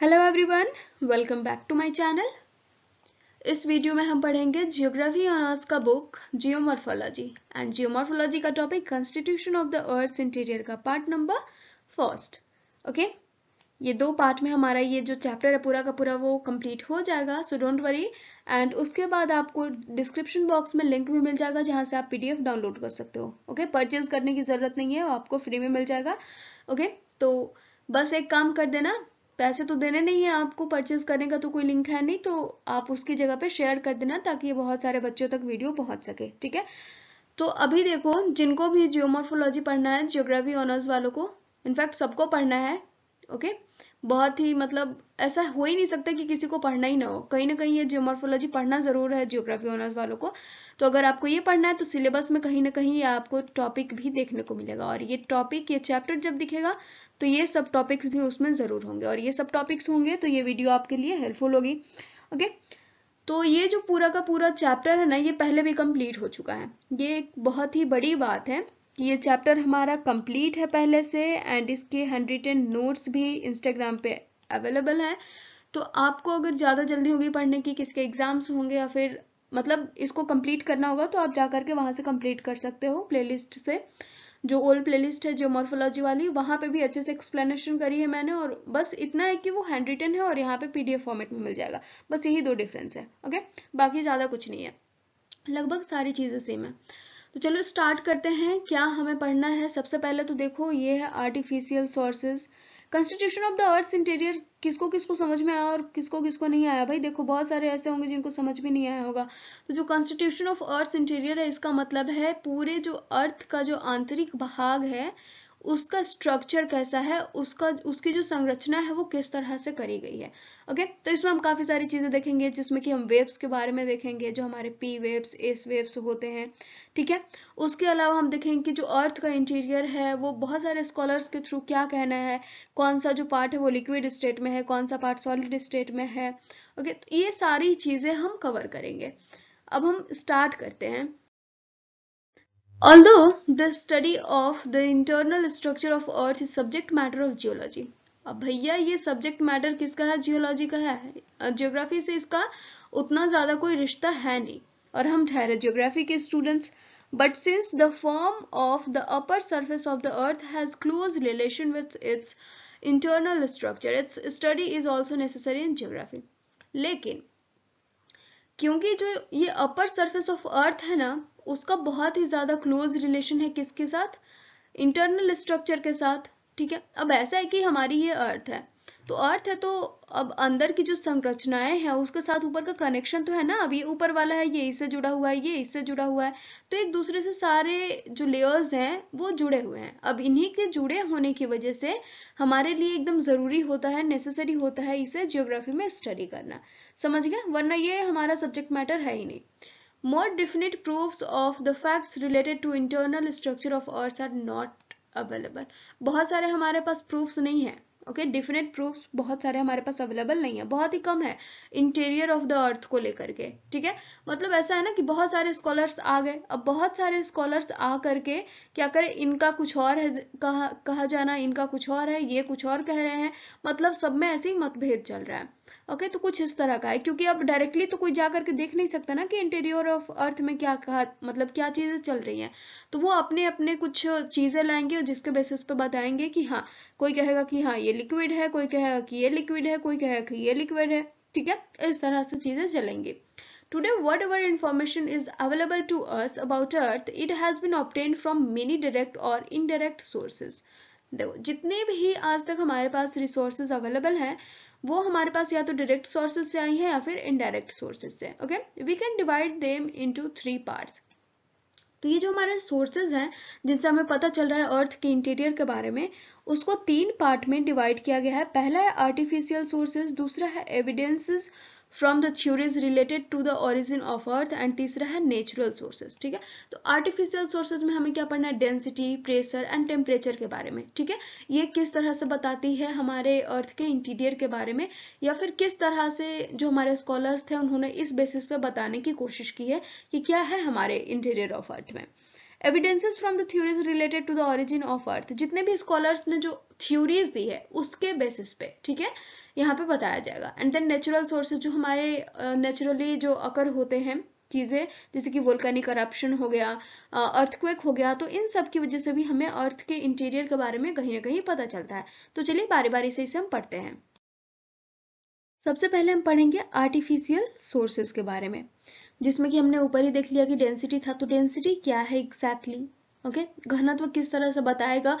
Hello everyone welcome back to my channel इस video में हम पढ़ेंगे जियोग्राफी ऑनर्स का बुक जियोमॉर्फोलॉजी एंड जियोमॉर्फोलॉजी का topic constitution of the earth interior का पार्ट नंबर फर्स्ट ओके ये दो पार्ट में हमारा ये जो चैप्टर है पूरा का पूरा वो कंप्लीट हो जाएगा सो डोंट वरी एंड उसके बाद आपको डिस्क्रिप्शन बॉक्स में लिंक भी मिल जाएगा जहां से आप पीडीएफ डाउनलोड कर सकते हो ओके okay? परचेज करने की ज़रूरत नहीं है आपको फ्री में मिल जाएगा ओके okay? तो बस एक काम कर देना पैसे तो देने नहीं है आपको परचेज करने का तो कोई लिंक है नहीं तो आप उसकी जगह पे शेयर कर देना ताकि ये बहुत सारे बच्चों तक वीडियो पहुंच सके ठीक है तो अभी देखो जिनको भी जियोमोर्फोलॉजी पढ़ना है जियोग्राफी ऑनर्स वालों को इनफैक्ट सबको पढ़ना है ओके बहुत ही मतलब ऐसा हो ही नहीं सकता कि किसी को पढ़ना ही ना हो कहीं ना कहीं ये जियोमोर्फोलॉजी पढ़ना ज़रूर है जियोग्राफी ऑनर्स वालों को तो अगर आपको ये पढ़ना है तो सिलेबस में कहीं ना कहीं आपको टॉपिक भी देखने को मिलेगा और ये टॉपिक ये चैप्टर जब दिखेगा तो ये सब टॉपिक्स भी उसमें ज़रूर होंगे और ये सब टॉपिक्स होंगे तो ये वीडियो आपके लिए हेल्पफुल होगी ओके तो ये जो पूरा का पूरा चैप्टर है ना ये पहले भी कंप्लीट हो चुका है ये एक बहुत ही बड़ी बात है कि ये चैप्टर हमारा कंप्लीट है पहले से एंड इसके हैंड रिटन नोट्स भी इंस्टाग्राम पे अवेलेबल हैं तो आपको अगर ज़्यादा जल्दी होगी पढ़ने की किसके एग्जाम्स होंगे या फिर मतलब इसको कंप्लीट करना होगा तो आप जा करके वहाँ से कंप्लीट कर सकते हो प्ले से जो ओल्ड प्लेलिस्ट है जियोमॉर्फोलॉजी वाली वहां पे भी अच्छे से एक्सप्लेनेशन करी है मैंने और बस इतना है कि वो हैंड रिटन है और यहाँ पे पीडीएफ फॉर्मेट में मिल जाएगा बस यही दो डिफरेंस है ओके बाकी ज़्यादा कुछ नहीं है लगभग सारी चीज़ें सेम है तो चलो स्टार्ट करते हैं क्या हमें पढ़ना है सबसे पहले तो देखो ये है artificial sources constitution of the earth interior किसको किसको समझ में आया और किसको किसको नहीं आया भाई देखो बहुत सारे ऐसे होंगे जिनको समझ में नहीं आया होगा तो जो कंस्टिट्यूशन ऑफ अर्थ इंटीरियर है इसका मतलब है पूरे जो अर्थ का जो आंतरिक भाग है उसका स्ट्रक्चर कैसा है उसका उसकी जो संरचना है वो किस तरह से करी गई है ओके तो इसमें हम काफ़ी सारी चीज़ें देखेंगे जिसमें कि हम वेव्स के बारे में देखेंगे जो हमारे पी वेव्स एस वेव्स होते हैं ठीक है उसके अलावा हम देखेंगे कि जो अर्थ का इंटीरियर है वो बहुत सारे स्कॉलर्स के थ्रू क्या कहना है कौन सा जो पार्ट है वो लिक्विड स्टेट में है कौन सा पार्ट सॉलिड स्टेट में है ओके तो ये सारी चीज़ें हम कवर करेंगे अब हम स्टार्ट करते हैं although the study of the internal structure of earth is subject matter of geology अब भैया ये सब्जेक्ट मैटर किसका है जियोलॉजी का है जियोग्राफी से इसका उतना ज्यादा कोई रिश्ता है नहीं और हम ठहरे जियोग्राफी के students but since the form of the upper surface of the earth has close relation with its internal structure its study is also necessary in geography लेकिन क्योंकि जो ये अपर सर्फेस ऑफ अर्थ है ना उसका बहुत ही ज़्यादा क्लोज रिलेशन है किसके साथ इंटरनल स्ट्रक्चर के साथ ठीक है अब ऐसा है कि हमारी ये अर्थ है तो अर्थ है तो अब अंदर की जो संरचनाएं हैं उसके साथ ऊपर का कनेक्शन तो है ना अब ये ऊपर वाला है ये इससे जुड़ा हुआ है ये इससे जुड़ा हुआ है तो एक दूसरे से सारे जो लेयर्स हैं वो जुड़े हुए हैं अब इन्हीं के जुड़े होने की वजह से हमारे लिए एकदम ज़रूरी होता है नेसेसरी होता है इसे जियोग्राफी में स्टडी करना समझ गया वरना ये हमारा सब्जेक्ट मैटर है ही नहीं More definite proofs of the facts related to internal structure of earth are not available. बहुत सारे हमारे पास proofs नहीं है ओके डिफिनेट प्रूफ्स बहुत सारे हमारे पास अवेलेबल नहीं है बहुत ही कम है इंटीरियर ऑफ द अर्थ को लेकर के ठीक है मतलब ऐसा है ना कि बहुत सारे स्कॉलर्स आ गए अब बहुत सारे स्कॉलर्स आ करके क्या करें इनका कुछ और है कहा, कहा जाना इनका कुछ और है ये कुछ और कह रहे हैं मतलब सब में ऐसे ही मतभेद चल रहा है ओके तो कुछ इस तरह का है क्योंकि अब डायरेक्टली तो कोई जा करके देख नहीं सकता ना कि इंटीरियर ऑफ अर्थ में क्या कहा मतलब क्या चीज़ें चल रही हैं तो वो अपने अपने कुछ चीज़ें लाएंगे और जिसके बेसिस पे बताएंगे कि हाँ कोई कहेगा कि हाँ ये लिक्विड है कोई कहेगा कि ये लिक्विड है कोई कहेगा कि ये लिक्विड है ठीक है इस तरह से चीज़ें चलेंगी whatever information is available to us about earth it has been obtained from many direct और इनडायरेक्ट सोर्सेज देखो जितने भी आज तक हमारे पास रिसोर्सेज अवेलेबल हैं वो हमारे पास या तो डायरेक्ट सोर्सेज से आई है या फिर इनडायरेक्ट सोर्सेज से okay we can divide them into three parts तो ये जो हमारे सोर्सेज हैं जिनसे हमें पता चल रहा है अर्थ के इंटीरियर के बारे में उसको तीन पार्ट में डिवाइड किया गया है पहला है आर्टिफिशियल सोर्सेज दूसरा है evidences from the theories related to the origin of earth and तीसरा है नेचुरल सोर्सेज ठीक है तो आर्टिफिशियल सोर्सेज में हमें क्या पढ़ना है डेंसिटी प्रेशर एंड टेम्परेचर के बारे में ठीक है ये किस तरह से बताती है हमारे अर्थ के इंटीरियर के बारे में या फिर किस तरह से जो हमारे स्कॉलर्स थे उन्होंने इस बेसिस पे बताने की कोशिश की है कि क्या है हमारे इंटीरियर ऑफ अर्थ में evidences from the theories related to the origin of earth जितने भी स्कॉलर्स ने जो थ्योरीज दी है उसके बेसिस पे ठीक है यहाँ पे बताया जाएगा एंड देन नेचुरल सोर्सेज जो हमारे नेचुरली uh, जो अकर होते हैं चीज़ें जैसे कि वोल्कानी करप्शन हो गया अर्थक्वेक हो गया तो इन सब की वजह से भी हमें अर्थ के इंटीरियर के बारे में कहीं ना कहीं पता चलता है तो चलिए बारी बारी से इसे हम पढ़ते हैं सबसे पहले हम पढ़ेंगे आर्टिफिशियल सोर्सेज के बारे में जिसमें कि हमने ऊपर ही देख लिया कि डेंसिटी था तो डेंसिटी क्या है एग्जैक्टली exactly, ओके okay? घनत्व किस तरह से बताएगा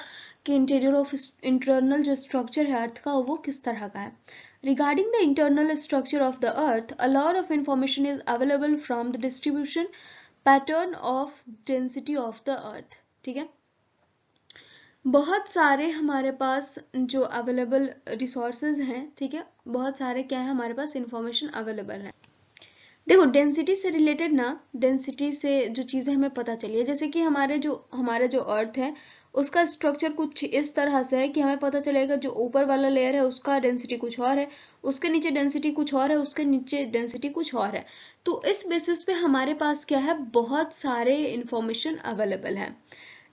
कि इंटीरियर ऑफ इंटरनल जो स्ट्रक्चर है अर्थ का वो किस तरह का है regarding the internal structure of the earth a lot of information is available from the distribution pattern of density of the earth ठीक है बहुत सारे हमारे पास जो अवेलेबल रिसोर्सेज हैं ठीक है बहुत सारे क्या है हमारे पास इंफॉर्मेशन अवेलेबल है देखो डेंसिटी से रिलेटेड ना डेंसिटी से जो चीज़ें हमें पता चली है जैसे कि हमारे जो हमारा जो अर्थ है उसका स्ट्रक्चर कुछ इस तरह से है कि हमें पता चलेगा जो ऊपर वाला लेयर है उसका डेंसिटी कुछ और है उसके नीचे डेंसिटी कुछ और है उसके नीचे डेंसिटी कुछ और है तो इस बेसिस पे हमारे पास क्या है बहुत सारे इंफॉर्मेशन अवेलेबल है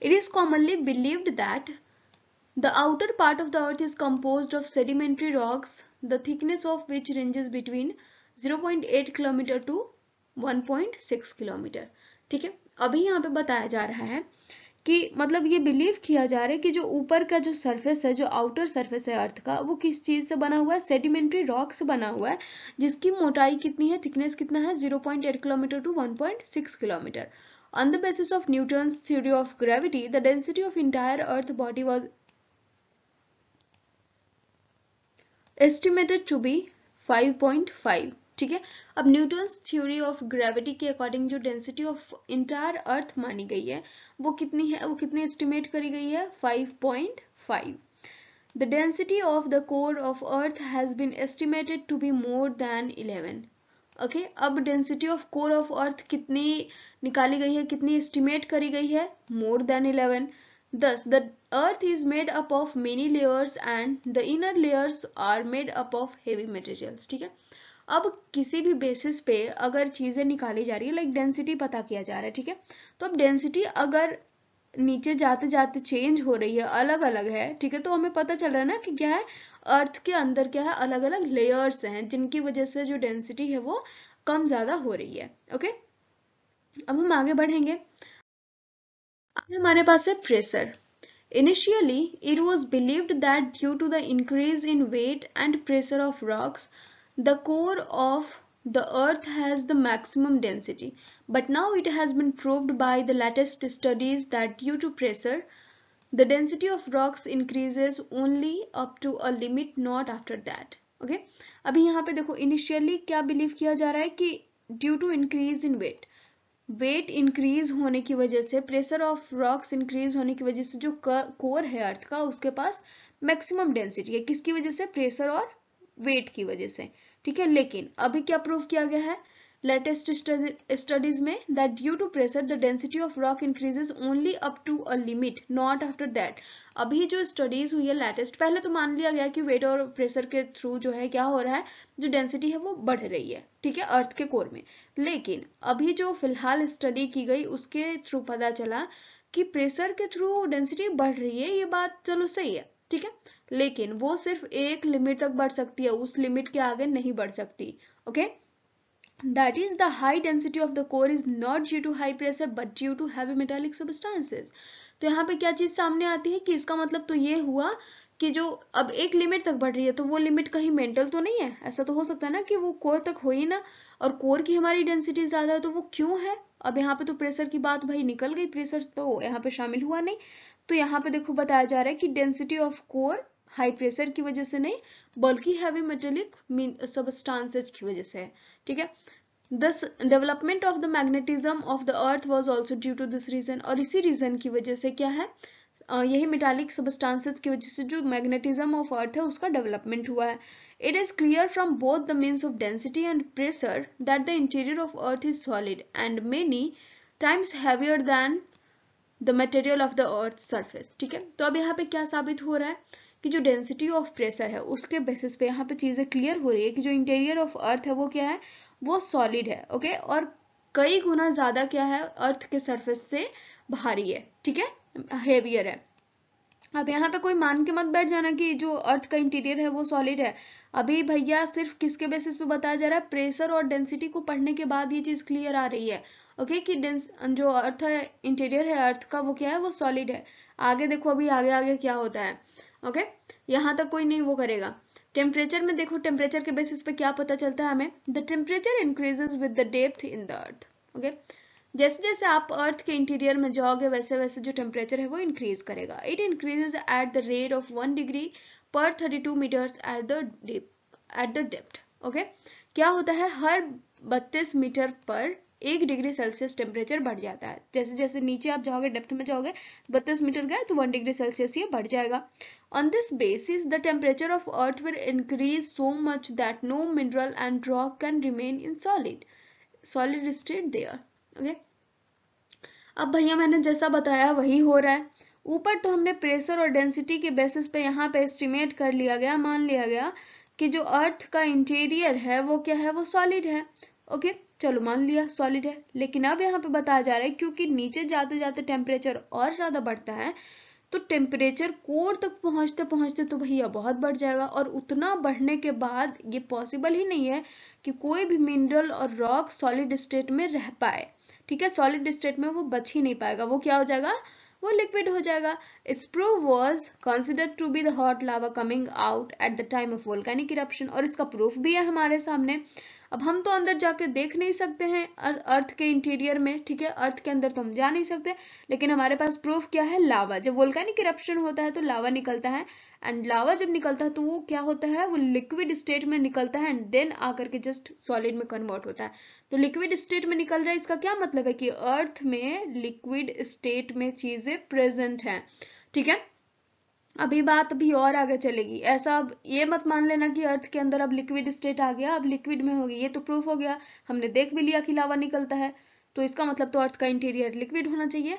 it is commonly believed that the outer part of the earth is composed of sedimentary rocks the thickness of which ranges between 0.8 kilometre to 1.6 kilometre ठीक है अभी यहाँ पे बताया जा रहा है कि मतलब ये बिलीव किया जा रहा है कि जो ऊपर का जो सरफेस है जो आउटर सरफेस है अर्थ का वो किस चीज़ से बना हुआ है सेडिमेंट्री रॉक से बना हुआ है जिसकी मोटाई कितनी है थिकनेस कितना है 0.8 kilometre to 1.6 kilometre on the basis of Newton theory of gravity the density of entire earth body was estimated to be five ठीक है अब न्यूटन्स थ्योरी ऑफ ग्रेविटी के अकॉर्डिंग जो डेंसिटी ऑफ इंटायर अर्थ मानी गई है वो कितनी है वो कितनी एस्टिमेट करी गई है 5.5 point the density of the core of earth has been estimated to be more than 11 okay अब density of core of earth कितनी निकाली गई है कितनी एस्टिमेट करी गई है more than eleven thus the earth is made up of many layers and the inner layers are made up of heavy materials ठीक है अब किसी भी बेसिस पे अगर चीज़ें निकाली जा रही है लाइक डेंसिटी पता किया जा रहा है ठीक है तो अब डेंसिटी अगर नीचे जाते जाते चेंज हो रही है अलग अलग है ठीक है तो हमें पता चल रहा है ना कि क्या है अर्थ के अंदर क्या है अलग अलग लेयर्स हैं जिनकी वजह से जो डेंसिटी है वो कम ज़्यादा हो रही है ओके अब हम आगे बढ़ेंगे अब हमारे पास है pressure initially it was believed that due to the increase in weight and pressure of rocks the core of the earth has the maximum density but now it has been proved by the latest studies that due to pressure the density of rocks increases only up to a limit not after that okay okay? अभी यहाँ पे देखो initially क्या believe किया जा रहा है कि due to increase in weight weight increase होने की वजह से प्रेशर ऑफ रॉक्स इंक्रीज होने की वजह से जो कोर है अर्थ का उसके पास मैक्सिमम डेंसिटी है किसकी वजह से प्रेशर और वेट की वजह से ठीक है लेकिन अभी क्या प्रूव किया गया है लेटेस्ट स्टडीज में that due to pressure the density of rock increases only up to a limit not after that अभी जो स्टडीज हुई है लेटेस्ट पहले तो मान लिया गया कि वेट और प्रेशर के थ्रू जो है क्या हो रहा है जो डेंसिटी है वो बढ़ रही है ठीक है अर्थ के कोर में लेकिन अभी जो फिलहाल स्टडी की गई उसके थ्रू पता चला कि प्रेशर के थ्रू डेंसिटी बढ़ रही है ये बात चलो सही है ठीक है लेकिन वो सिर्फ एक लिमिट तक बढ़ सकती है उस लिमिट के आगे नहीं बढ़ सकती okay that is the high density of the core is not due to high pressure but due to heavy metallic substances तो यहाँ पे क्या चीज सामने आती है कि इसका मतलब तो ये हुआ कि जो अब एक लिमिट तक बढ़ रही है तो वो लिमिट कहीं मेंटल तो नहीं है ऐसा तो हो सकता है ना कि वो कोर तक हो ही ना और कोर की हमारी डेंसिटी ज्यादा है तो वो क्यों है अब यहाँ पे तो प्रेशर की बात भाई निकल गई प्रेशर तो यहाँ पे शामिल हुआ नहीं तो यहाँ पे देखो बताया जा रहा है कि density of core high pressure की वजह से नहीं बल्कि हैवी मेटेलिक सबस्टांसेज की वजह से है ठीक है thus development of the magnetism of the earth was also due to this reason और इसी रीजन की वजह से क्या है यही मेटालिक सबस्टांसेज की वजह से जो मैग्नेटिज्म ऑफ अर्थ है उसका डेवलपमेंट हुआ है it is clear from both the means of density and pressure that the interior of earth is solid and many times heavier than the material of the earth surface ठीक है तो अब यहाँ पे क्या साबित हो रहा है कि जो डेंसिटी ऑफ प्रेशर है उसके बेसिस पे यहाँ पे चीज़ें क्लियर हो रही है कि जो इंटीरियर ऑफ अर्थ है वो क्या है वो सॉलिड है ओके और कई गुना ज़्यादा क्या है अर्थ के सर्फेस से भारी है ठीक है हेवियर है अब यहाँ पे कोई मान के मत बैठ जाना कि जो अर्थ का इंटीरियर है वो सॉलिड है अभी भैया सिर्फ किसके बेसिस पे बताया जा रहा है प्रेशर और डेंसिटी को पढ़ने के बाद ये चीज़ क्लियर आ रही है ओके कि डेंस जो अर्थ है इंटीरियर है अर्थ का वो क्या है वो सॉलिड है आगे देखो अभी आगे आगे क्या होता है ओके यहाँ तक कोई नहीं वो करेगा टेम्परेचर में देखो टेम्परेचर के बेसिस पे क्या पता चलता है हमें the temperature increases with the depth in the earth okay जैसे जैसे आप अर्थ के इंटीरियर में जाओगे वैसे वैसे जो टेम्परेचर है वो इंक्रीज करेगा it increases at the rate of one degree per thirty two metres at the at depth okay क्या होता है हर बत्तीस मीटर पर एक डिग्री सेल्सियस टेम्परेचर बढ़ जाता है जैसे जैसे नीचे आप जाओगे डेप्थ में जाओगे बत्तीस मीटर गए तो वन डिग्री सेल्सियस ये बढ़ जाएगा on this basis the temperature of earth will increase so much that no mineral and rock can remain in solid solid state there okay अब भैया मैंने जैसा बताया वही हो रहा है ऊपर तो हमने प्रेशर और डेंसिटी के बेसिस पे यहाँ पे एस्टिमेट कर लिया गया मान लिया गया कि जो अर्थ का इंटीरियर है वो क्या है वो सॉलिड है ओके चलो मान लिया सॉलिड है लेकिन अब यहाँ पे बताया जा रहा है क्योंकि नीचे जाते जाते टेम्परेचर और ज़्यादा बढ़ता है तो टेम्परेचर कोर तक पहुंचते पहुंचते तो भैया बहुत बढ़ जाएगा और उतना बढ़ने के बाद ये पॉसिबल ही नहीं है कि कोई भी मिनरल और रॉक सॉलिड स्टेट में रह पाए ठीक है सॉलिड स्टेट में वो बच ही नहीं पाएगा वो क्या हो जाएगा वो लिक्विड हो जाएगा स्प्रो was considered to be the hot lava coming out at the time of volcanic eruption और इसका प्रूफ भी है हमारे सामने अब हम तो अंदर जाके देख नहीं सकते हैं अर्थ के इंटीरियर में ठीक है अर्थ के अंदर तो हम जा नहीं सकते लेकिन हमारे पास प्रूफ क्या है लावा जब वोल्कैनिक इरप्शन होता है तो लावा निकलता है एंड लावा जब निकलता है तो वो क्या होता है वो लिक्विड स्टेट में निकलता है एंड देन आकर के जस्ट सॉलिड में कन्वर्ट होता है तो लिक्विड स्टेट में निकल रहा है इसका क्या मतलब है कि अर्थ में लिक्विड स्टेट में चीजें प्रेजेंट हैं ठीक है अभी बात अभी और आगे चलेगी ऐसा अब ये मत मान लेना कि अर्थ के अंदर अब लिक्विड स्टेट आ गया अब लिक्विड में होगी ये तो प्रूफ हो गया हमने देख भी लिया कि लावा निकलता है तो इसका मतलब तो अर्थ का इंटीरियर लिक्विड होना चाहिए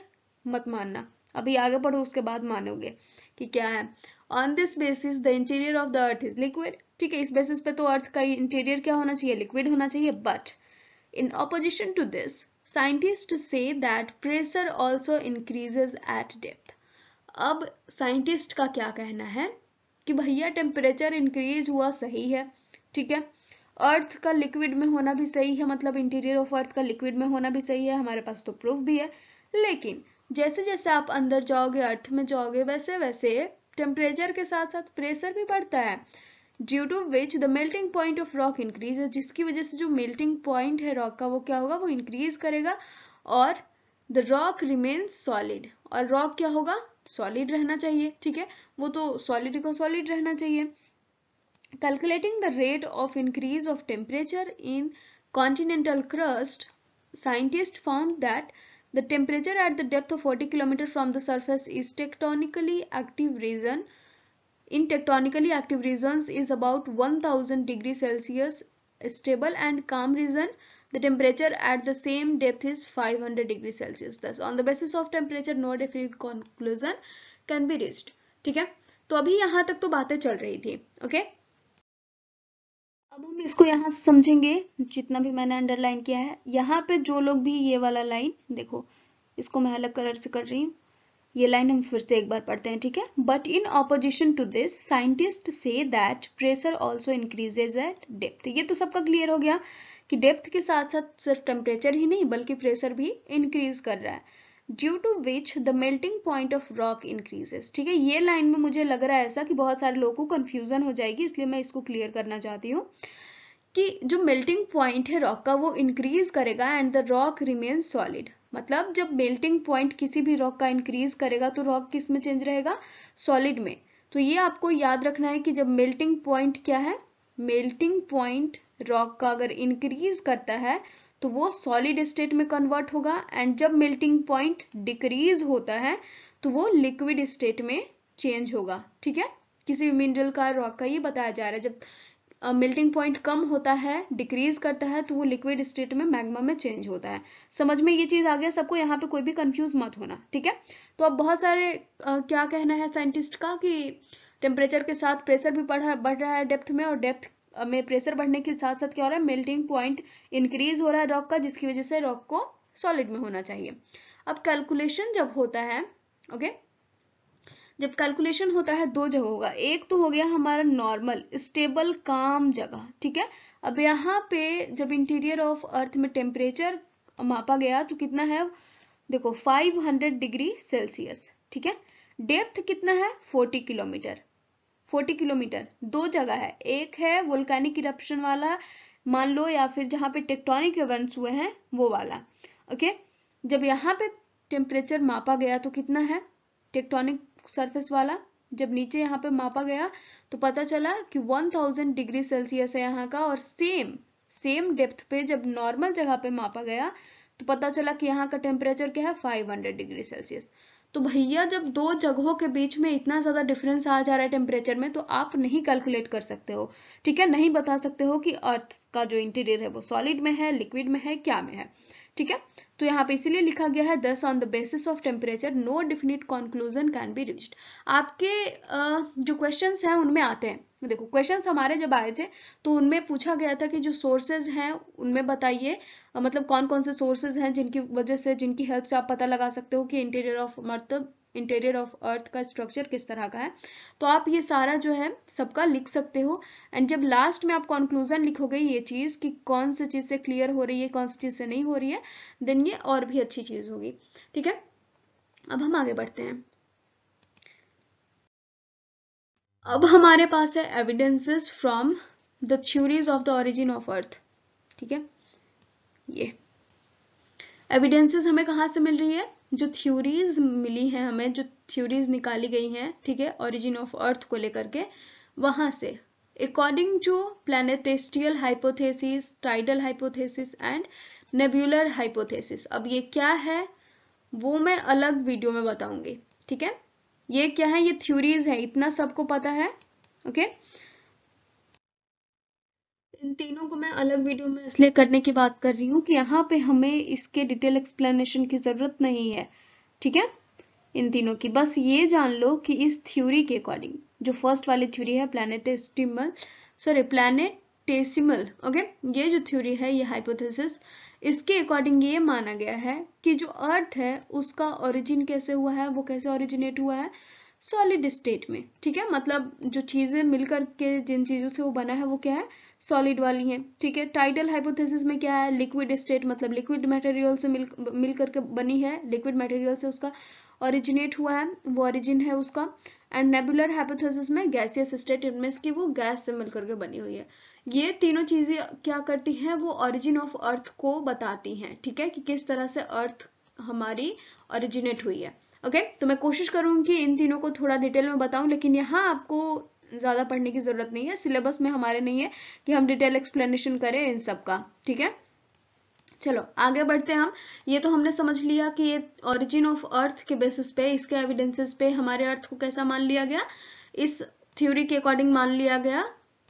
मत मानना अभी आगे पढ़ो उसके बाद मानोगे कि क्या है on this basis the interior of the earth is liquid ठीक है इस बेसिस पे तो अर्थ का इंटीरियर क्या होना चाहिए लिक्विड होना चाहिए but in opposition to this scientist say that pressure also increases at depth अब साइंटिस्ट का क्या कहना है कि भैया टेम्परेचर इंक्रीज हुआ सही है ठीक है अर्थ का लिक्विड में होना भी सही है मतलब इंटीरियर ऑफ अर्थ का लिक्विड में होना भी सही है हमारे पास तो प्रूफ भी है लेकिन जैसे जैसे आप अंदर जाओगे अर्थ में जाओगे वैसे वैसे टेम्परेचर के साथ साथ प्रेशर भी बढ़ता है due to which the melting point of rock increase है जिसकी वजह से जो मेल्टिंग पॉइंट है रॉक का वो क्या होगा वो इंक्रीज करेगा और द रॉक रिमेन्स सॉलिड और रॉक क्या होगा सॉलिड रहना चाहिए ठीक है वो तो सॉलिड को सॉलिड रहना चाहिए calculating the rate of increase of temperature in continental crust scientist found that the temperature at the depth of 40 kilometre from the surface is tectonically active region in tectonically active region is about one thousand degree Celsius stable and calm region The temperature at the same depth is 500 degree Celsius. Thus, on the basis of temperature, no definite conclusion can be reached. theek hai to abhi yahan tak to baatein chal rahi thi okay अब हम इसको यहाँ समझेंगे जितना भी मैंने underline किया है यहाँ पे जो लोग भी ये वाला लाइन देखो इसको मैं अलग कलर से कर रही हूँ ये लाइन हम फिर से एक बार पढ़ते हैं ठीक है but in opposition to this scientist say that pressure also increases at depth ये तो सबका क्लियर हो गया कि डेप्थ के साथ साथ सिर्फ टेम्परेचर ही नहीं बल्कि प्रेशर भी इंक्रीज कर रहा है due to which the melting point of rock increases ठीक है ये लाइन में मुझे लग रहा है ऐसा कि बहुत सारे लोगों को कंफ्यूजन हो जाएगी इसलिए मैं इसको क्लियर करना चाहती हूँ कि जो मेल्टिंग पॉइंट है रॉक का वो इंक्रीज करेगा and the rock remain solid मतलब जब मेल्टिंग पॉइंट किसी भी रॉक का इंक्रीज करेगा तो रॉक किस में चेंज रहेगा सॉलिड में तो ये आपको याद रखना है कि जब मेल्टिंग पॉइंट क्या है मेल्टिंग पॉइंट रॉक का अगर इंक्रीज करता है तो वो सॉलिड स्टेट में कन्वर्ट होगा एंड जब मेल्टिंग पॉइंट डिक्रीज होता है तो वो लिक्विड स्टेट में चेंज होगा ठीक है किसी भी मिनरल का रॉक का ये बताया जा रहा है जब मेल्टिंग uh, पॉइंट कम होता है डिक्रीज करता है तो वो लिक्विड स्टेट में मैग्मा में चेंज होता है समझ में ये चीज़ आ गया सबको यहाँ पे कोई भी कंफ्यूज मत होना ठीक है तो अब बहुत सारे uh, क्या कहना है साइंटिस्ट का कि टेम्परेचर के साथ प्रेशर भी बढ़ बढ़ रहा है डेप्थ में और डेप्थ में प्रेशर बढ़ने के साथ साथ क्या हो रहा है मेल्टिंग पॉइंट इंक्रीज हो रहा है रॉक का जिसकी वजह से रॉक को सॉलिड में होना चाहिए अब कैलकुलेशन जब होता है ओके जब कैलकुलेशन होता है दो जगह होगा एक तो हो गया हमारा नॉर्मल स्टेबल काम जगह ठीक है अब यहाँ पे जब इंटीरियर ऑफ अर्थ में टेम्परेचर मापा गया तो कितना है देखो 500 डिग्री सेल्सियस ठीक है डेप्थ कितना है 40 किलोमीटर फोर्टी किलोमीटर दो जगह है एक है वोल्कैनिक इरप्शन वाला मान लो या फिर जहाँ पे टेक्टोनिक इवेंट्स हुए हैं वो वाला ओके जब यहाँ पे टेम्परेचर मापा गया तो कितना है टेक्टोनिक सरफेस वाला जब नीचे यहाँ पे मापा गया तो पता चला कि 1000 डिग्री सेल्सियस है यहाँ का और सेम सेम डेप्थ पे जब नॉर्मल जगह पे मापा गया तो पता चला कि यहाँ का टेम्परेचर क्या है 500 डिग्री सेल्सियस तो भैया जब दो जगहों के बीच में इतना ज़्यादा डिफरेंस आ जा रहा है टेम्परेचर में तो आप नहीं कैलकुलेट कर सकते हो ठीक है नहीं बता सकते हो कि अर्थ का जो इंटीरियर है वो सॉलिड में है लिक्विड में है क्या में है ठीक है तो यहाँ पे इसीलिए लिखा गया है thus on the basis of temperature no definite conclusion can be reach आपके जो क्वेश्चन हैं उनमें आते हैं तो देखो क्वेश्चन हमारे जब आए थे तो उनमें पूछा गया था कि जो सोर्सेज हैं उनमें बताइए मतलब कौन कौन से सोर्सेज हैं जिनकी वजह से जिनकी हेल्प से आप पता लगा सकते हो कि इंटीरियर ऑफ मतलब इंटीरियर ऑफ अर्थ का स्ट्रक्चर किस तरह का है तो आप ये सारा जो है सबका लिख सकते हो एंड जब लास्ट में आप कंक्लूजन लिखोगे ये चीज़ कि कौन सी चीज़ से क्लियर हो रही है कौन सी चीज़ से नहीं हो रही है देन ये और भी अच्छी चीज़ होगी ठीक है अब हम आगे बढ़ते हैं अब हमारे पास है evidences from the theories of the origin of earth ठीक है ये एविडेंसेस हमें कहाँ से मिल रही है जो थ्योरीज मिली हैं हमें जो थ्योरीज निकाली गई हैं ठीक है ओरिजिन ऑफ अर्थ को लेकर के वहाँ से according to planetesimal hypothesis tidal hypothesis and nebular hypothesis अब ये क्या है वो मैं अलग वीडियो में बताऊंगी ठीक है ये क्या है ये थ्योरीज है इतना सबको पता है ओके okay? इन तीनों को मैं अलग वीडियो में इसलिए करने की बात कर रही हूँ कि यहाँ पे हमें इसके डिटेल एक्सप्लेनेशन की ज़रूरत नहीं है ठीक है इन तीनों की बस ये जान लो कि इस थ्योरी के अकॉर्डिंग जो फर्स्ट वाली थ्योरी है प्लानिटेस्टिमल सॉरी प्लानिटेसिमल ओके ये जो थ्योरी है ये हाइपोथेसिस इसके अकॉर्डिंग ये माना गया है कि जो अर्थ है उसका ओरिजिन कैसे हुआ है वो कैसे ओरिजिनेट हुआ है सॉलिड स्टेट में ठीक है मतलब जो चीज़ें मिलकर के जिन चीज़ों से वो बना है वो क्या है सॉलिड वाली हैं ठीक है टाइटल हाइपोथेसिस में क्या है लिक्विड स्टेट मतलब लिक्विड मटेरियल से मिल मिल करके बनी है लिक्विड मटेरियल से उसका ओरिजिनेट हुआ है वो ओरिजिन है उसका एंड नेबुलर हाइपोथेसिस में गैसियस स्टेट इनमेस की वो गैस से मिलकर के बनी हुई है ये तीनों चीजें क्या करती हैं वो ओरिजिन ऑफ अर्थ को बताती हैं ठीक है कि किस तरह से अर्थ हमारी ओरिजिनेट हुई है ओके okay? तो मैं कोशिश करूंगी इन तीनों को थोड़ा डिटेल में बताऊं लेकिन यहाँ आपको ज़्यादा पढ़ने की ज़रूरत नहीं है सिलेबस में हमारे नहीं है कि हम डिटेल एक्सप्लेनेशन करें इन सब का ठीक है चलो आगे बढ़ते हैं हम ये तो हमने समझ लिया कि ये ओरिजिन ऑफ अर्थ के बेसिस पे इसके एविडेंसेस पे हमारे अर्थ को कैसा मान लिया गया इस थ्योरी के अकॉर्डिंग मान लिया गया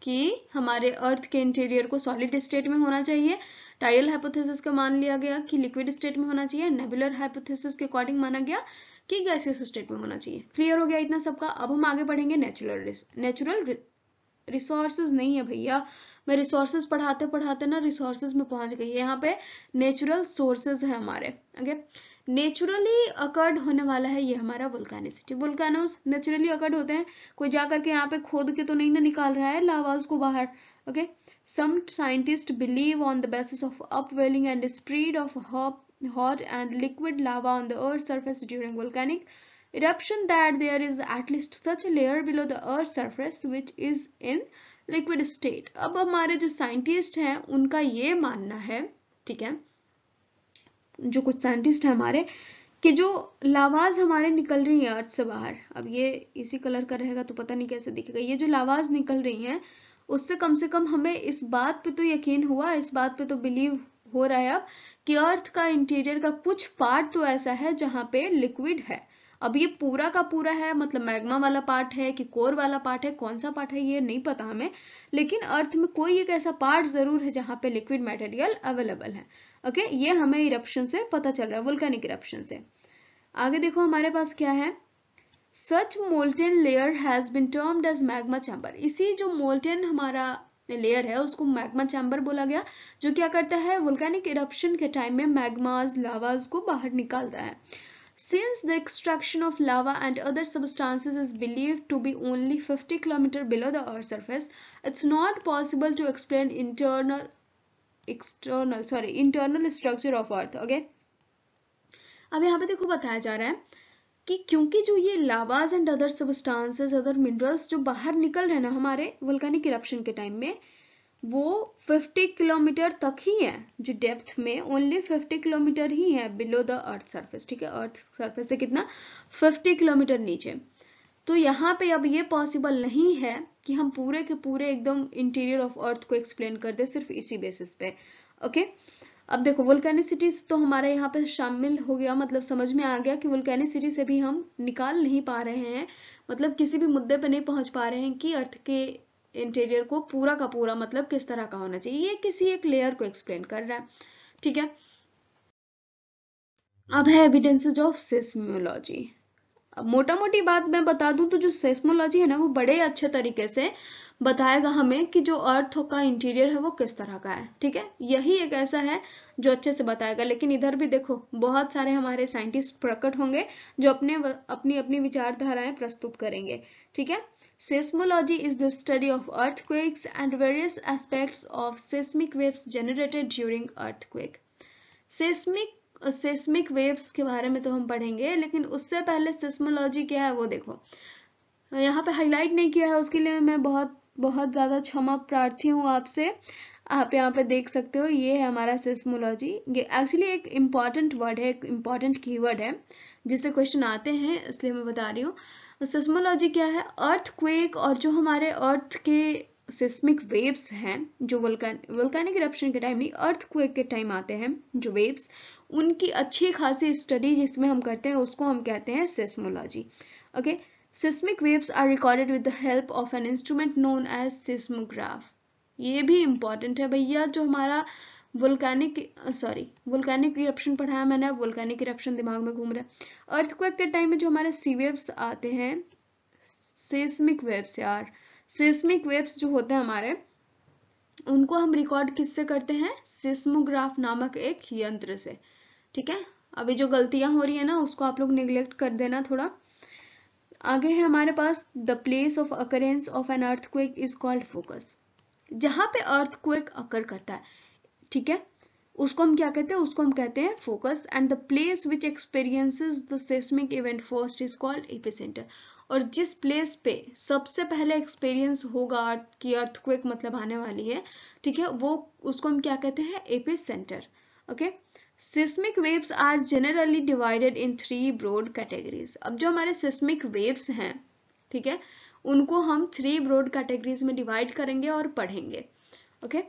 कि हमारे अर्थ के इंटीरियर को सॉलिड स्टेट में होना चाहिए टाइडल हाइपोथेसिस का मान लिया गया कि लिक्विड स्टेट में होना चाहिए नेबुलर हाइपोथेसिस के अकॉर्डिंग माना गया कि गैसियस स्टेट में होना चाहिए क्लियर हो गया इतना सबका अब हम आगे बढ़ेंगे नेचुरल नेचुरल रिसोर्सेज नहीं है भैया मैं रिसोर्सेज पढ़ाते पढ़ाते ना रिसोर्सेज में पहुंच गई यहाँ पे नेचुरल सोर्सेज है हमारे ओके नेचुरली अकर्ड होने वाला है ये हमारा वोल्कानिसिटी वोल्कानोज नेचुरली अकर्ड होते हैं कोई जा करके यहाँ पे खोद के तो नहीं ना निकाल रहा है लावाज को बाहर okay some scientist believe on the basis of upwelling and spread of hot hot and liquid lava on the Earth's surface during volcanic eruption that there is at least such a layer below the Earth's surface which is in liquid state अब हमारे जो scientist हैं उनका ये मानना है ठीक है जो कुछ साइंटिस्ट हैं हमारे कि जो लावाज हमारे निकल रही है अर्थ से बाहर अब ये इसी कलर का रहेगा तो पता नहीं कैसे दिखेगा ये जो लावाज निकल रही हैं उससे कम से कम हमें इस बात पे तो यकीन हुआ इस बात पे तो बिलीव हो रहा है अब कि अर्थ का इंटीरियर का कुछ पार्ट तो ऐसा है जहां पे लिक्विड है अब ये पूरा का पूरा है मतलब मैग्मा वाला पार्ट है कि कोर वाला पार्ट है कौन सा पार्ट है ये नहीं पता हमें लेकिन अर्थ में कोई एक ऐसा पार्ट जरूर है जहां पे लिक्विड मटेरियल अवेलेबल है ओके ये हमें इरप्शन से पता चल रहा है वुल्कैनिक इरप्शन से आगे देखो हमारे पास क्या है such molten layer has been termed as magma chamber इसी जो मोल्टेन हमारा लेयर है उसको मैग्मा चैम्बर बोला गया जो क्या करता है वुल्कैनिक इरप्शन के टाइम में मैग्माज लावाज को बाहर निकालता है since the extraction of lava and other substances is believe to be only 50 kilometre below the earth surface it's not possible to explain internal external sorry internal structure of earth okay अब यहाँ पे देखो बताया जा रहा है कि क्योंकि जो ये lavas and other substances other minerals जो बाहर निकल रहे ना हमारे वल्कानिक इरप्शन के टाइम में वो 50 किलोमीटर तक ही है जो डेप्थ में ओनली 50 किलोमीटर ही है बिलो द अर्थ सरफेस ठीक है अर्थ सरफेस से कितना 50 किलोमीटर नीचे तो यहाँ पे अब ये पॉसिबल नहीं है कि हम पूरे के पूरे एकदम इंटीरियर ऑफ अर्थ को एक्सप्लेन कर दे सिर्फ इसी बेसिस पे ओके okay? अब देखो वोल्केनिसिटीज तो हमारा यहाँ पे शामिल हो गया मतलब समझ में आ गया कि वोल्केनिसिटी से भी हम निकाल नहीं पा रहे हैं मतलब किसी भी मुद्दे पे नहीं पहुंच पा रहे हैं कि अर्थ के इंटीरियर को पूरा का पूरा मतलब किस तरह का होना चाहिए ये किसी एक लेयर को एक्सप्लेन कर रहा है ठीक है अब है एविडेंसेज ऑफ सेस्मोलॉजी मोटा मोटी बात मैं बता दूं तो जो सेस्मोलॉजी है ना वो बड़े अच्छे तरीके से बताएगा हमें कि जो अर्थ का इंटीरियर है वो किस तरह का है ठीक है यही एक ऐसा है जो अच्छे से बताएगा लेकिन इधर भी देखो बहुत सारे हमारे साइंटिस्ट प्रकट होंगे जो अपने अपनी अपनी विचारधाराएं प्रस्तुत करेंगे ठीक है Seismology is the study of earthquakes and various aspects of seismic waves generated during earthquake. Seismic seismic waves के बारे में तो हम पढ़ेंगे लेकिन उससे पहले सिस्मोलॉजी क्या है वो देखो यहाँ पे हाईलाइट नहीं किया है उसके लिए मैं बहुत बहुत ज़्यादा क्षमा प्रार्थी हूँ आपसे आप यहाँ पे देख सकते हो ये है हमारा सिस्मोलॉजी ये एक्चुअली एक इम्पॉर्टेंट वर्ड है एक इम्पॉर्टेंट कीवर्ड है जिससे क्वेश्चन आते हैं इसलिए मैं बता रही हूँ सिस्मोलॉजी क्या है अर्थ क्वेक और जो हमारे अर्थ के सिस्मिक वेव्स हैं जो वल्कान वल्कानिक इरप्शन के टाइम नहीं अर्थ क्वेक के टाइम आते हैं जो वेव्स उनकी अच्छी खासी स्टडी जिसमें हम करते हैं उसको हम कहते हैं seismology okay okay? Seismic waves are recorded with the help of an instrument known as seismograph ये भी इम्पॉर्टेंट है भैया जो हमारा वोल्कैनिक सॉरी वोल्कैनिक इरप्शन पढ़ाया मैंने अब वोल्कैनिक इरप्शन दिमाग में घूम रहा है अर्थक्वेक के टाइम में जो हमारे सी वेव्स आते हैं सेस्मिक वेव्स यार सेस्मिक वेव्स जो होते हैं हमारे उनको हम रिकॉर्ड किससे करते हैं सिस्मोग्राफ नामक एक यंत्र से ठीक है अभी जो गलतियां हो रही है ना उसको आप लोग निग्लेक्ट कर देना थोड़ा आगे है हमारे पास the place of occurrence of an earthquake is called focus जहां पे अर्थक्वेक अकर करता है ठीक है उसको हम क्या कहते हैं उसको हम कहते हैं focus and the place which experiences the seismic event first is called centre और जिस प्लेस पे सबसे पहले एक्सपीरियंस होगा अर्थ की अर्थक्वेक मतलब आने वाली है ठीक है वो उसको हम क्या कहते हैं centre okay okay? Seismic waves are generally divided in three broad categories अब जो हमारे सिस्मिक वेव्स हैं ठीक है उनको हम थ्री ब्रॉड कैटेगरीज में डिवाइड करेंगे और पढ़ेंगे ओके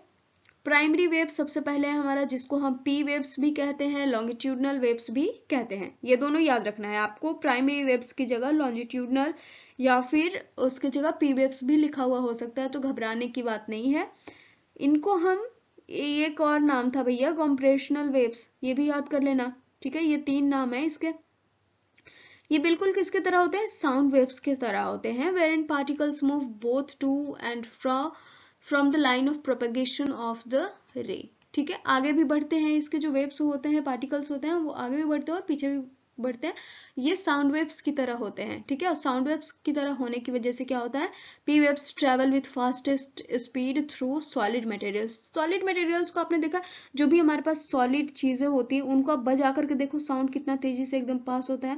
प्राइमरी वेव सबसे पहले है हमारा जिसको हम पी वेव्स भी कहते हैं लॉन्गिट्यूडनल वेव्स भी कहते हैं ये दोनों याद रखना है आपको प्राइमरी वेव्स की जगह लॉन्गिट्यूडनल या फिर उसकी जगह पी वेव्स भी लिखा हुआ हो सकता है तो घबराने की बात नहीं है इनको हम एक और नाम था भैया कॉम्प्रेशनल वेव्स ये भी याद कर लेना ठीक है ये तीन नाम है इसके ये बिल्कुल किसके तरह होते हैं साउंड वेव्स के तरह होते हैं where in particles move both to and fro from the line of propagation of the ray ठीक है आगे भी बढ़ते हैं इसके जो वेव्स होते हैं पार्टिकल्स होते हैं वो आगे भी बढ़ते हैं और पीछे भी बढ़ते हैं ये साउंड वेव्स की तरह होते हैं ठीक है और साउंड वेव्स की तरह होने की वजह से क्या होता है P waves travel with fastest speed through solid materials solid materials को आपने देखा जो भी हमारे पास सॉलिड चीज़ें होती हैं उनको आप बजा करके देखो साउंड कितना तेजी से एकदम पास होता है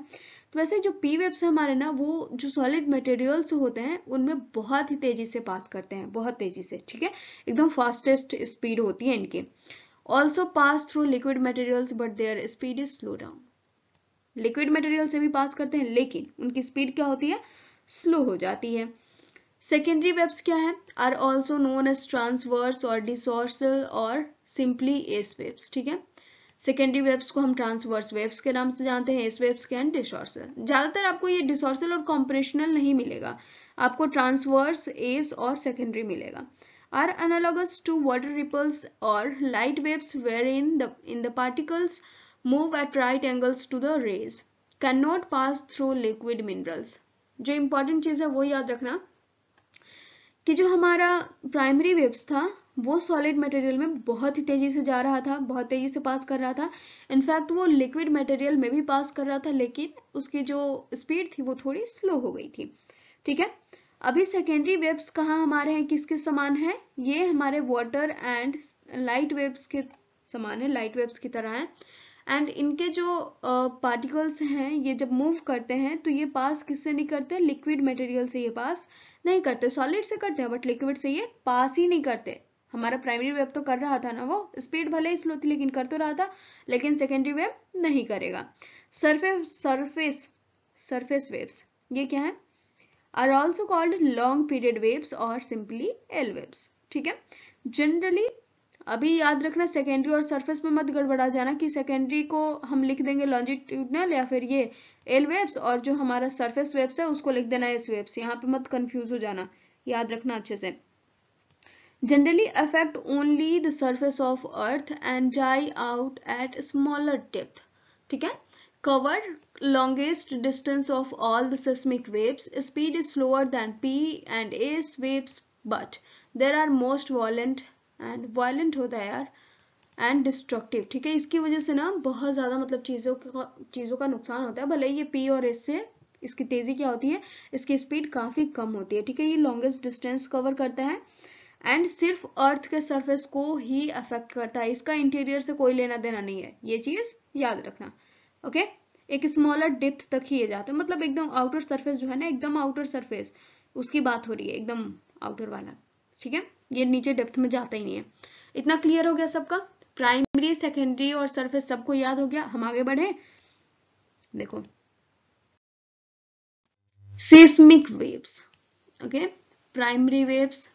तो वैसे जो पी है हमारे ना वो जो सॉलिड मटेरियल्स होते हैं उनमें बहुत ही तेजी से पास करते हैं बहुत तेजी से ठीक है एकदम फास्टेस्ट स्पीड होती है इनकी also pass through liquid materials but their speed is slow down liquid material से भी पास करते हैं लेकिन उनकी स्पीड क्या होती है स्लो हो जाती है सेकेंडरी वेब्स क्या है are also known as transverse और डिसोर्सल और सिंपली एस वेब्स ठीक है सेकेंडरी वेब्स को हम ट्रांसवर्स वेब्स के नाम से जानते हैं एस वेब्स के एंड डिसोर्सल ज्यादातर आपको ये डिसोर्सल और कॉम्प्रेशनल नहीं मिलेगा आपको ट्रांसवर्स एस और सेकेंडरी मिलेगा are are to water ripples और light waves where in the in the particles move at right angles to the rays can not pass through liquid minerals जो important चीज़ है वो याद रखना कि जो हमारा प्राइमरी वेव्स था वो सॉलिड मटेरियल में बहुत ही तेज़ी से जा रहा था बहुत तेज़ी से पास कर रहा था इनफैक्ट वो लिक्विड मटेरियल में भी पास कर रहा था लेकिन उसकी जो स्पीड थी वो थोड़ी स्लो हो गई थी ठीक है अभी सेकेंडरी वेव्स कहाँ हमारे हैं किसके समान है ये हमारे वाटर एंड लाइट वेव्स के समान है लाइट वेव्स की तरह है एंड इनके जो पार्टिकल्स हैं ये जब मूव करते हैं तो ये पास किससे नहीं करते लिक्विड मटेरियल से ये पास नहीं करते सॉलिड से करते हैं बट लिक्विड से ये पास ही नहीं करते हमारा प्राइमरी वेब तो कर रहा था ना वो स्पीड भले ही स्लो थी लेकिन कर तो रहा था लेकिन सेकेंडरी वेब नहीं करेगा सरफेस सरफेस सरफेस वेब्स ये क्या है are also called long period waves और सिंपली एल वेब्स ठीक है जनरली अभी याद रखना सेकेंडरी और सरफेस में मत गड़बड़ा जाना कि सेकेंडरी को हम लिख देंगे लॉन्जिट्यूडनल या फिर ये एल वेब्स और जो हमारा सरफेस वेब्स है उसको लिख देना एस वेब्स यहाँ पे मत कंफ्यूज हो जाना याद रखना अच्छे से generally affect only the surface of earth and die out at smaller depth ठीक है cover longest distance of all the seismic waves speed is slower than P and S waves but there are most violent and violent होता है यार and destructive ठीक है इसकी वजह से ना बहुत ज़्यादा मतलब चीज़ों का चीज़ों का नुकसान होता है भले ये पी और एस से इसकी तेज़ी क्या होती है इसकी स्पीड काफ़ी कम होती है ठीक है ये लॉन्गेस्ट डिस्टेंस कवर करता है एंड सिर्फ अर्थ के सरफेस को ही अफेक्ट करता है इसका इंटीरियर से कोई लेना देना नहीं है ये चीज़ याद रखना ओके एक स्मॉलर डेप्थ तक ही ये जाता है मतलब एकदम आउटर सरफेस जो है ना एकदम आउटर सरफेस उसकी बात हो रही है एकदम आउटर वाला ठीक है ये नीचे डेप्थ में जाता ही नहीं है इतना क्लियर हो गया सबका प्राइमरी सेकेंडरी और सरफेस सबको याद हो गया हम आगे बढ़े देखो seismic waves okay primary waves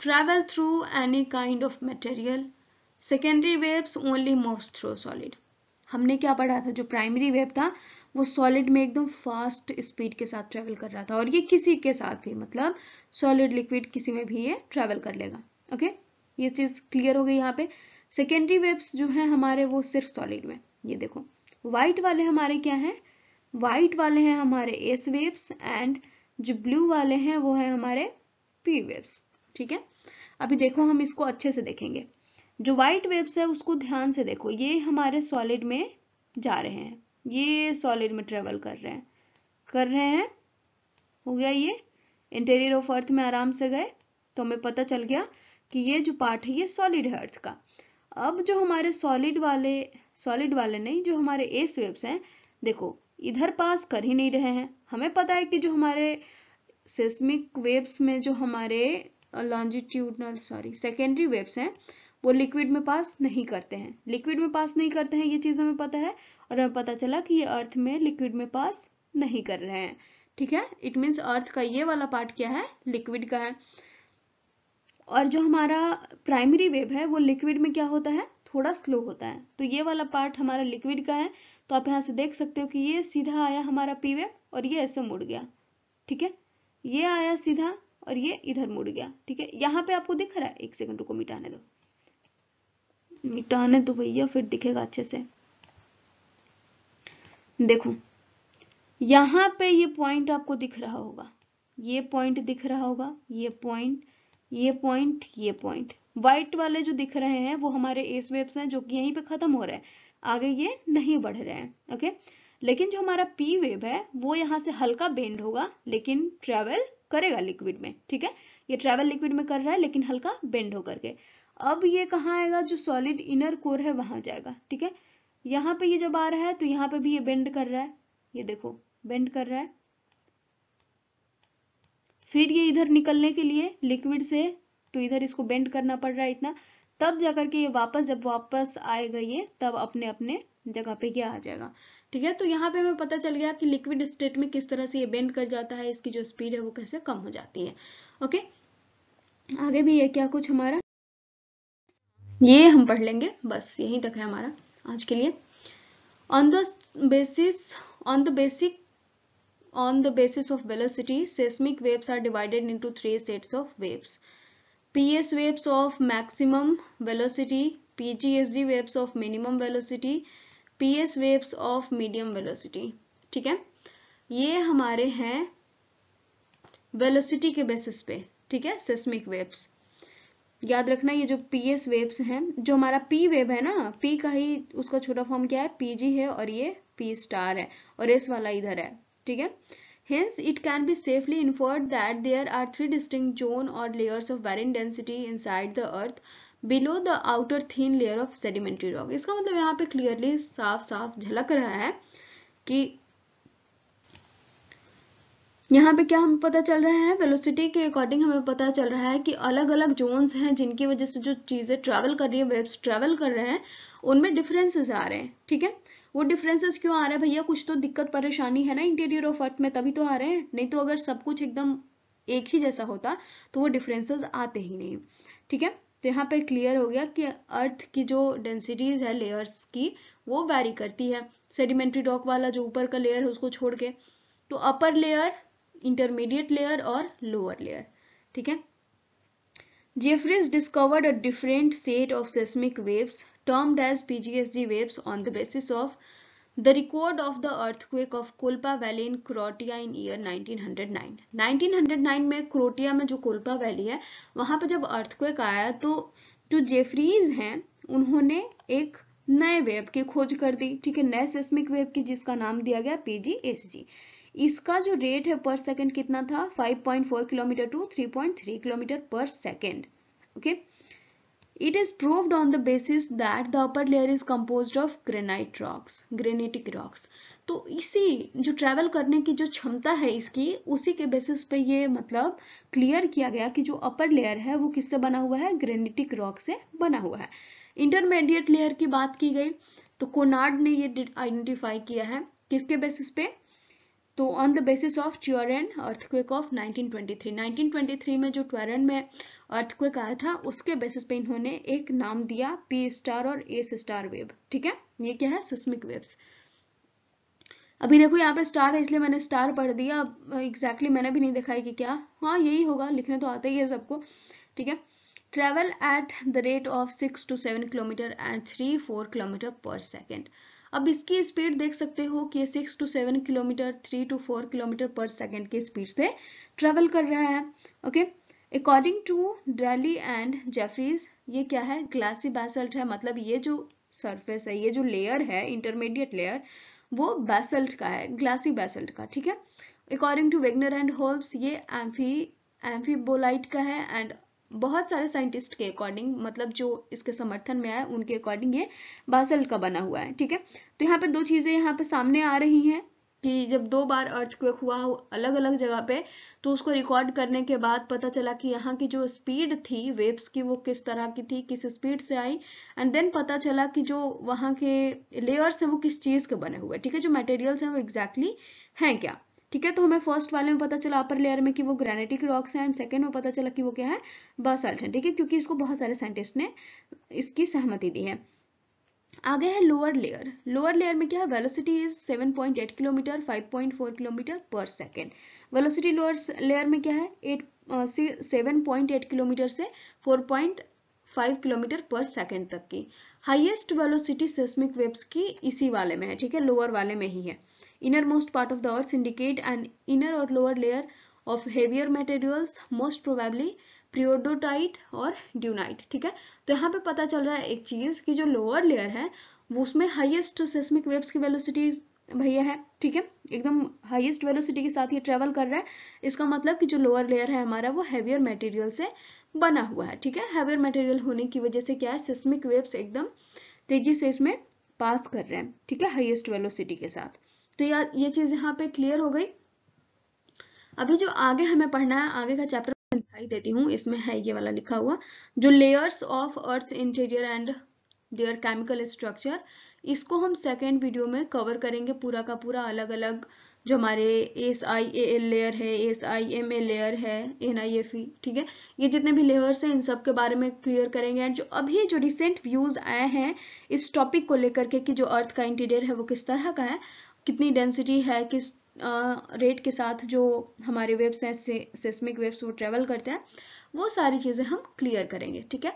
travel through any kind of material secondary waves only move through solid हमने क्या पढ़ा था जो प्राइमरी वेव था वो सॉलिड में एकदम फास्ट स्पीड के साथ ट्रेवल कर रहा था और ये किसी के साथ भी मतलब सॉलिड लिक्विड किसी में भी ये ट्रेवल कर लेगा ओके ये चीज़ क्लियर हो गई यहाँ पे सेकेंडरी वेव्स जो है हमारे वो सिर्फ सॉलिड में ये देखो व्हाइट वाले हमारे क्या है व्हाइट वाले हैं हमारे एस वेव्स एंड जो ब्लू वाले हैं वो है हमारे पी वेव्स ठीक है अभी देखो हम इसको अच्छे से देखेंगे जो व्हाइट वेव्स है उसको ध्यान से देखो ये हमारे सॉलिड में जा रहे हैं ये सॉलिड में ट्रेवल कर रहे हैं कर रहे हैं हो गया ये इंटीरियर ऑफ अर्थ में आराम से गए तो हमें पता चल गया कि ये जो पार्ट है ये सॉलिड है अर्थ का अब जो हमारे सॉलिड वाले सॉलिड वाले नहीं जो हमारे एस वेब्स हैं देखो इधर पास कर ही नहीं रहे हैं हमें पता है कि जो हमारे सेस्मिक वेव्स में जो हमारे लॉन्जिट्यूडनल सॉरी सेकेंडरी वेव्स हैं वो लिक्विड में पास नहीं करते हैं लिक्विड में पास नहीं करते हैं ये चीज़ हमें पता है और हमें पता चला कि ये अर्थ में लिक्विड में पास नहीं कर रहे हैं ठीक है इट मीन्स अर्थ का ये वाला पार्ट क्या है लिक्विड का है और जो हमारा प्राइमरी वेव है वो लिक्विड में क्या होता है थोड़ा स्लो होता है तो ये वाला पार्ट हमारा लिक्विड का है तो आप यहां से देख सकते हो कि ये सीधा आया हमारा पी वेव और ये ऐसे मुड़ गया ठीक है ये आया सीधा और ये इधर मुड़ गया ठीक है यहाँ पे आपको दिख रहा है एक सेकंड रुको मिटाने दो मिटाने दो तो भैया फिर दिखेगा अच्छे से देखो यहां पे ये पॉइंट आपको दिख रहा होगा ये पॉइंट दिख रहा होगा ये पॉइंट ये पॉइंट ये पॉइंट व्हाइट वाले जो दिख रहे हैं वो हमारे एस वेब्स हैं जो कि यहीं पे खत्म हो रहे हैं आगे ये नहीं बढ़ रहे हैं ओके लेकिन जो हमारा पी वेब है वो यहां से हल्का बेंड होगा लेकिन ट्रेवल करेगा लिक्विड में ठीक है ये ट्रेवल लिक्विड में कर रहा है लेकिन हल्का बेंड होकर के अब ये कहाँ आएगा जो सॉलिड इनर कोर है वहां जाएगा ठीक है यहाँ पे ये जब आ रहा है तो यहाँ पे भी ये बेंड कर रहा है ये देखो बेंड कर रहा है फिर ये इधर निकलने के लिए लिक्विड से तो इधर इसको बेंड करना पड़ रहा है इतना तब जाकर के ये वापस जब वापस आएगा ये तब अपने अपने जगह पे क्या आ जाएगा ठीक है तो यहाँ पे हमें पता चल गया कि लिक्विड स्टेट में किस तरह से ये बेंड कर जाता है इसकी जो स्पीड है वो कैसे कम हो जाती है ओके आगे भी ये क्या कुछ हमारा ये हम पढ़ लेंगे बस यहीं तक है हमारा आज के लिए on the basis on the basic on the basis of velocity seismic waves are divided into three sets of waves PS waves of maximum velocity PGSG waves of minimum velocity P S waves of medium velocity ठीक है ये हमारे हैं velocity के basis पे ठीक है seismic waves याद रखना ये जो पी एस वेब्स हैं जो हमारा पी वेब है ना पी का ही उसका छोटा फॉर्म क्या है पी जी है और ये पी स्टार है और एस वाला इधर है ठीक है hence it can be safely inferred that there are three distinct zone और layers of varying density inside the earth below the outer thin layer of sedimentary rock इसका मतलब यहाँ पे क्लियरली साफ साफ झलक रहा है कि यहाँ पे क्या हमें पता चल रहा है वेलोसिटी के अकॉर्डिंग हमें पता चल रहा है कि अलग अलग जोन्स हैं जिनकी वजह से जो चीज़ें ट्रैवल कर रही है वेब्स ट्रैवल कर रहे हैं उनमें डिफरेंसेस आ रहे हैं ठीक है वो डिफरेंसेस क्यों आ रहे हैं भैया कुछ तो दिक्कत परेशानी है ना इंटीरियर ऑफ अर्थ में तभी तो आ रहे हैं नहीं तो अगर सब कुछ एकदम एक ही जैसा होता तो वो डिफरेंसेज आते ही नहीं ठीक है तो यहाँ पे क्लियर हो गया कि अर्थ की जो डेंसिटीज है लेयर्स की वो वैरी करती है सेडिमेंट्री रॉक वाला जो ऊपर का लेयर है उसको छोड़ के तो अपर लेयर इंटरमीडिएट लेयर और लोअर लेयर ठीक है Jeffreys discovered a different set of seismic waves termed as PGSD waves on the basis of the record of the earthquake of Kolpa valley in Croatia in year 1909 1909 में Croatia में जो कोल्पा valley है वहां पर जब earthquake आया तो जो जेफरीज हैं उन्होंने एक नए वेब की खोज कर दी ठीक है नए सेस्मिक वेब की जिसका नाम दिया गया पीजीएसजी जी इसका जो रेट है पर सेकेंड कितना था 5.4 kilometre to 3.3 kilometre per second okay it is proved on the basis that the upper layer is composed of granite rocks granitic rocks तो इसी जो ट्रेवल करने की जो क्षमता है इसकी उसी के बेसिस पे ये मतलब क्लियर किया गया कि जो अपर लेयर है वो किससे बना हुआ है ग्रेनेटिक रॉक से बना हुआ है इंटरमीडिएट लेयर की बात की गई तो कोनार्ड ने ये आइडेंटिफाई किया है किसके बेसिस पे तो on the basis of Tauern earthquake of 1923 1923 में जो ट्वेरन में अर्थक्वेक आया था उसके बेसिस पे इन्होंने एक नाम दिया पी स्टार और ए स्टार वेव ठीक है ये क्या है सिस्मिक वेव्स अभी देखो यहाँ पे स्टार है इसलिए मैंने स्टार पढ़ दिया एग्जैक्टली exactly मैंने भी नहीं देखा है कि क्या हाँ यही होगा लिखने तो आता ही है सबको ठीक है travel at the rate of six to seven kilometre and three four kilometre per second अब इसकी स्पीड देख सकते हो कि six to seven kilometre three to four kilometre per second की स्पीड से ट्रेवल कर रहा है okay according to Daly and Jeffreys ये क्या है ग्लासी बेसल्ट है मतलब ये जो सरफेस है ये जो लेयर है इंटरमीडिएट लेयर वो बेसल्ट का है ग्लासी बेसल्ट का ठीक है according to Wegener and Holmes ये एम्फी एम्फीबोलाइट का है एंड बहुत सारे साइंटिस्ट के अकॉर्डिंग मतलब जो इसके समर्थन में आए उनके अकॉर्डिंग ये बासल का बना हुआ है ठीक है तो यहाँ पे दो चीज़ें यहाँ पे सामने आ रही हैं कि जब दो बार अर्थक्वेक हुआ अलग अलग जगह पे तो उसको रिकॉर्ड करने के बाद पता चला कि यहाँ की जो स्पीड थी वेव्स की वो किस तरह की थी किस स्पीड से आई एंड देन पता चला कि जो वहाँ के लेयर्स हैं वो किस चीज़ के बने हुए ठीक है जो मटेरियल्स हैं वो एग्जैक्टली exactly हैं क्या ठीक है तो हमें फर्स्ट वाले में पता चला अपर लेयर में कि वो ग्रेनेटिक रॉक्स हैं एंड सेकेंड में पता चला कि वो क्या है बासाल्ट है ठीक है क्योंकि इसको बहुत सारे साइंटिस्ट ने इसकी सहमति दी है आगे है लोअर लेयर लोअर लेयर में क्या है velocity is 7.8 kilometre 5.4 kilometre per second velocity lower layer में क्या है at seven point eight kilometre से four point five kilometre per second तक की हाईएस्ट वेलोसिटी सेस्मिक वेव्स की इसी वाले में है ठीक है लोअर वाले में ही है innermost part of the earth indicate an inner or lower layer of heavier materials most probably प्रियोडोटाइट और ड्यूनाइट ठीक है तो यहाँ पे पता चल रहा है एक चीज कि जो लोअर लेयर है वो उसमें हाईएस्ट सेस्मिक वेव्स की वेलोसिटी भैया है ठीक है एकदम हाईएस्ट वेलोसिटी के साथ ये ट्रेवल कर रहा है इसका मतलब कि जो लोअर लेयर है हमारा वो हैवियर मटेरियल से बना हुआ है ठीक है हैवियर मटेरियल होने की वजह से क्या है सेस्मिक वेव्स एकदम तेजी से इसमें पास कर रहे हैं ठीक है हाइएस्ट वेलोसिटी के साथ तो यार ये चीज यहाँ पे क्लियर हो गई अभी जो आगे हमें पढ़ना है आगे का चैप्टर दिखाई देती हूँ इसमें है ये वाला लिखा हुआ जो layers of earth interior and their chemical structure इसको हम सेकेंड वीडियो में कवर करेंगे पूरा का पूरा अलग अलग जो हमारे S I A L layer है S I M A layer है एन आई एफ ई ठीक है ये जितने भी लेयर्स हैं इन सब के बारे में क्लियर करेंगे एंड जो अभी जो रिसेंट व्यूज आए हैं इस टॉपिक को लेकर के कि जो अर्थ का इंटीरियर है वो किस तरह का है कितनी डेंसिटी है किस रेट के साथ जो हमारे वेव्स हैं से, वेव्स वो ट्रेवल करते हैं वो सारी चीज़ें हम क्लियर करेंगे ठीक है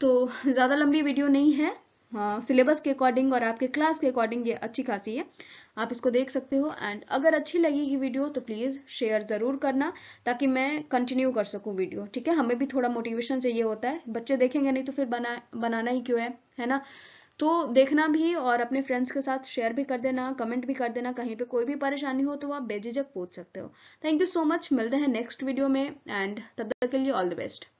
तो ज़्यादा लंबी वीडियो नहीं है सिलेबस के अकॉर्डिंग और आपके क्लास के अकॉर्डिंग ये अच्छी खासी है आप इसको देख सकते हो एंड अगर अच्छी लगेगी वीडियो तो प्लीज़ शेयर ज़रूर करना ताकि मैं कंटिन्यू कर सकूं वीडियो ठीक है हमें भी थोड़ा मोटिवेशन चाहिए होता है बच्चे देखेंगे नहीं तो फिर बना बनाना ही क्यों है है ना तो देखना भी और अपने फ्रेंड्स के साथ शेयर भी कर देना कमेंट भी कर देना कहीं पे कोई भी परेशानी हो तो आप बेझिझक पूछ सकते हो थैंक यू सो मच मिलते हैं नेक्स्ट वीडियो में एंड तब तक के लिए ऑल द बेस्ट